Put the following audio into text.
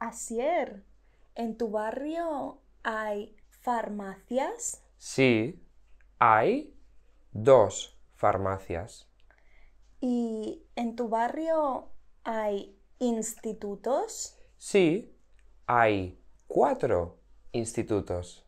Asier, ¿en tu barrio hay farmacias? Sí, hay dos farmacias. ¿Y en tu barrio hay institutos? Sí, hay cuatro institutos.